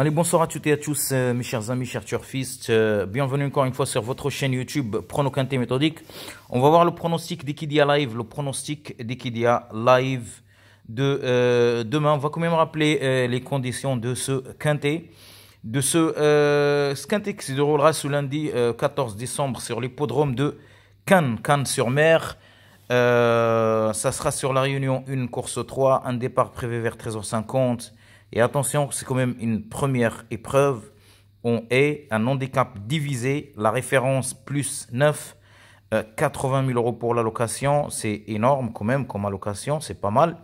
Allez, bonsoir à toutes et à tous, euh, mes chers amis, chers turfistes. Euh, bienvenue encore une fois sur votre chaîne YouTube Quinté Méthodique. On va voir le pronostic d'Equidia Live, le pronostic d'Equidia Live de euh, demain. On va quand même rappeler les conditions de ce quintet. De ce, ce qui se déroulera ce lundi 14 décembre sur l'hippodrome de Cannes, Cannes-sur-Mer. ça sera sur la réunion 1, course 3, un départ prévu vers 13h50. Et attention, c'est quand même une première épreuve. On est un handicap divisé, la référence plus 9, 80 000 euros pour l'allocation, c'est énorme quand même comme allocation, c'est pas mal.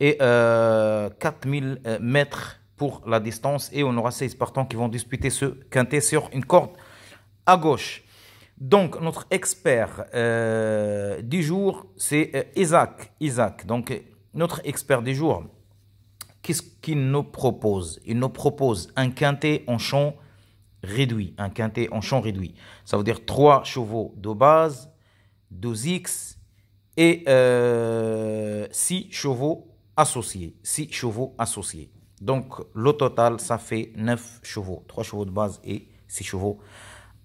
Et 4 euh, 4000 euh, mètres pour la distance et on aura 16 partants qui vont disputer ce quintet sur une corde à gauche. Donc notre expert euh, du jour, c'est Isaac. Isaac, donc notre expert du jour, qu'est-ce qu'il nous propose Il nous propose un quintet en champ réduit, un quintet en champ réduit. Ça veut dire 3 chevaux de base, 2x et 6 euh, chevaux associés. 6 chevaux associés. Donc le total, ça fait 9 chevaux. 3 chevaux de base et 6 chevaux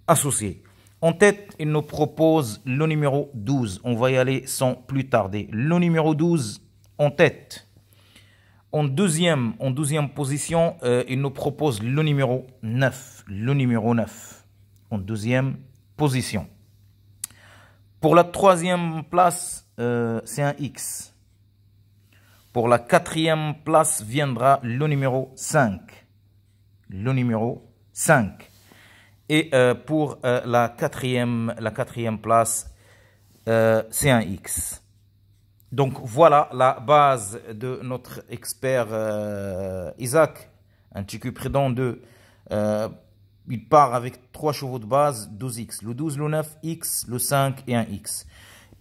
associés. En tête, il nous propose le numéro 12. On va y aller sans plus tarder. Le numéro 12 en tête. En deuxième, en deuxième position, euh, il nous propose le numéro 9. Le numéro 9. En deuxième position. Pour la troisième place, euh, c'est un X. Pour la quatrième place viendra le numéro 5. Le numéro 5. Et euh, pour la, quatrième, la quatrième place, c'est un X. Donc voilà la base de notre expert euh, Isaac, un petit Prédent de... Euh, il part avec trois chevaux de base, 12X, le 12, le 9, X, le 5 et un X.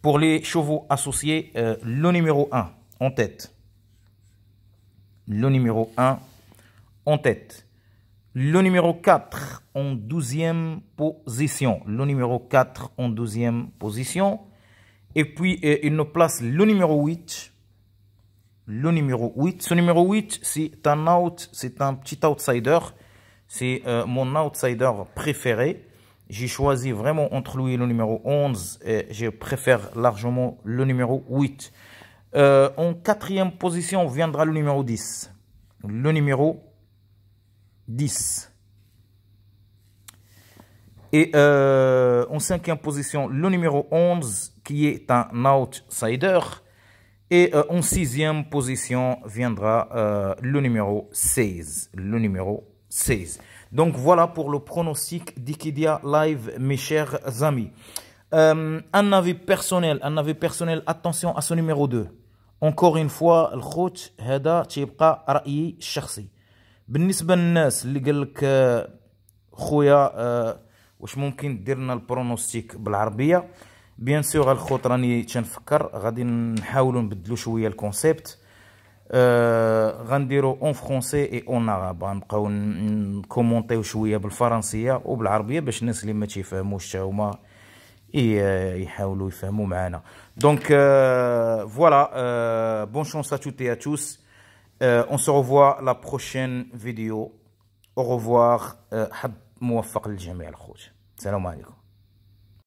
Pour les chevaux associés, euh, le numéro 1 en tête. Le numéro 1 en tête. Le numéro 4 en 12e position. Le numéro 4 en 12e position. Et puis, euh, il nous place le numéro 8. Le numéro 8. Ce numéro 8, c'est un out, c'est un petit outsider. C'est euh, mon outsider préféré. J'ai choisi vraiment entre lui et le numéro 11. Et je préfère largement le numéro 8. Euh, en quatrième position viendra le numéro 10. Le numéro 10. Et euh, en cinquième position, le numéro 11, qui est un outsider. Et euh, en sixième position viendra euh, le numéro 16. Le numéro 16. Donc voilà pour le pronostic d'Ikidia Live, mes chers amis. un avis personnel, un avis personnel, attention à ce numéro 2. Encore une fois, le coach, هذا تيبقى رأيي شخصي بالنسبة قال واش ممكن دير لنا البرونوستيك بالعربيه بيان سيغ الخوت راني تنفكر غادي نحاولوا نبدلوا شويه الكونسيبت آه غنديرو اون فرونسي اي اون عرب غنبقاو نكومونطيو شويه بالفرنسيه وبالعربيه باش الناس اللي ما تيفهموش حتى هما يحاولوا يفهموا معنا دونك فوالا بون شونس ا توتي ا توس اون سو ريفوا لا بروشين فيديو او ريفوار حد موفق للجميع الخوت السلام عليكم